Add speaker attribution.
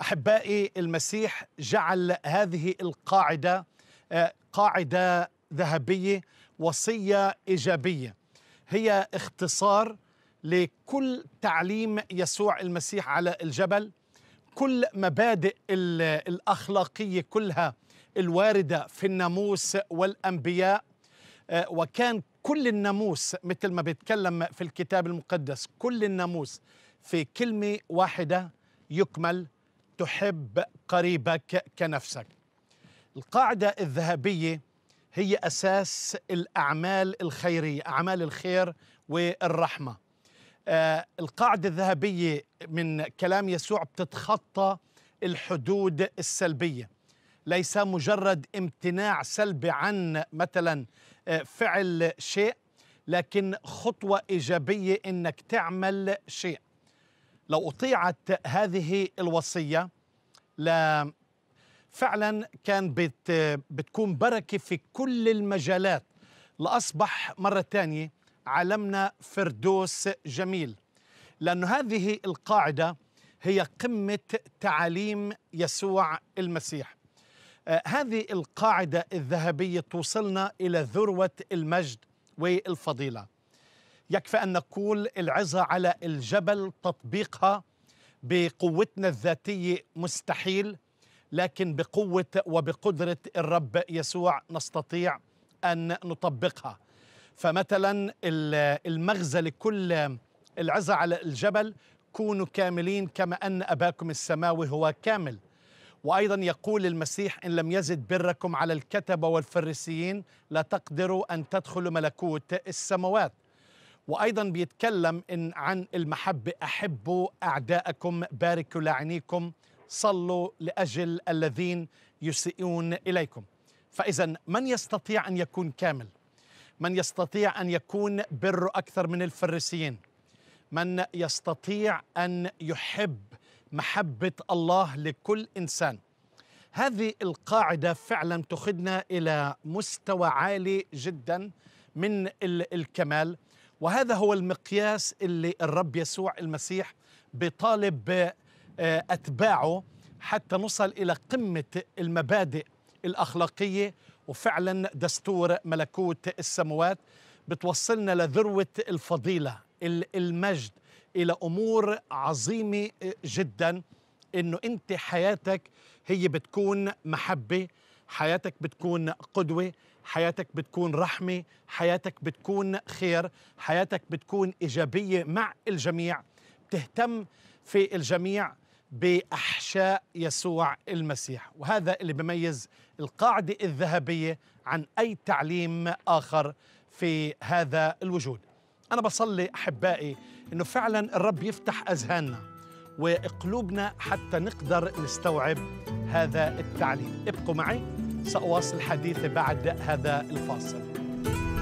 Speaker 1: احبائي المسيح جعل هذه القاعده آه، قاعده ذهبيه وصيه ايجابيه هي اختصار لكل تعليم يسوع المسيح على الجبل كل مبادئ الاخلاقيه كلها الوارده في الناموس والانبياء آه، وكان كل الناموس مثل ما بيتكلم في الكتاب المقدس كل الناموس في كلمه واحده يكمل تحب قريبك كنفسك القاعده الذهبيه هي اساس الاعمال الخيريه اعمال الخير والرحمه آه، القاعده الذهبيه من كلام يسوع بتتخطى الحدود السلبيه ليس مجرد امتناع سلبي عن مثلا آه، فعل شيء لكن خطوه ايجابيه انك تعمل شيء لو أطيعت هذه الوصية لا فعلا كان بت بتكون بركة في كل المجالات لأصبح مرة ثانية علمنا فردوس جميل لأن هذه القاعدة هي قمة تعاليم يسوع المسيح آه، هذه القاعدة الذهبية توصلنا إلى ذروة المجد والفضيلة يكفي أن نقول العظة على الجبل تطبيقها بقوتنا الذاتية مستحيل لكن بقوة وبقدرة الرب يسوع نستطيع أن نطبقها فمثلا المغزى لكل العزة على الجبل كونوا كاملين كما أن أباكم السماوي هو كامل وأيضا يقول المسيح إن لم يزد بركم على الكتبة والفريسيين لا تقدروا أن تدخلوا ملكوت السماوات وأيضا بيتكلم إن عن المحبة أحبوا أعداءكم باركوا لعنيكم صلوا لأجل الذين يسيئون إليكم فإذا من يستطيع أن يكون كامل من يستطيع أن يكون بر أكثر من الفريسيين من يستطيع أن يحب محبة الله لكل إنسان هذه القاعدة فعلا تخدنا إلى مستوى عالي جدا من الكمال وهذا هو المقياس اللي الرب يسوع المسيح بطالب آه، أتباعه حتى نصل إلى قمة المبادئ الأخلاقية وفعلا دستور ملكوت السموات بتوصلنا لذروة الفضيلة المجد إلى أمور عظيمة آه، جدا إنه أنت حياتك هي بتكون محبة حياتك بتكون قدوة حياتك بتكون رحمة حياتك بتكون خير حياتك بتكون إيجابية مع الجميع بتهتم في الجميع بأحشاء يسوع المسيح وهذا اللي بميز القاعدة الذهبية عن أي تعليم آخر في هذا الوجود أنا بصلي أحبائي أنه فعلا الرب يفتح أذهاننا وقلوبنا حتى نقدر نستوعب هذا التعليم ابقوا معي سأواصل حديثي بعد هذا الفاصل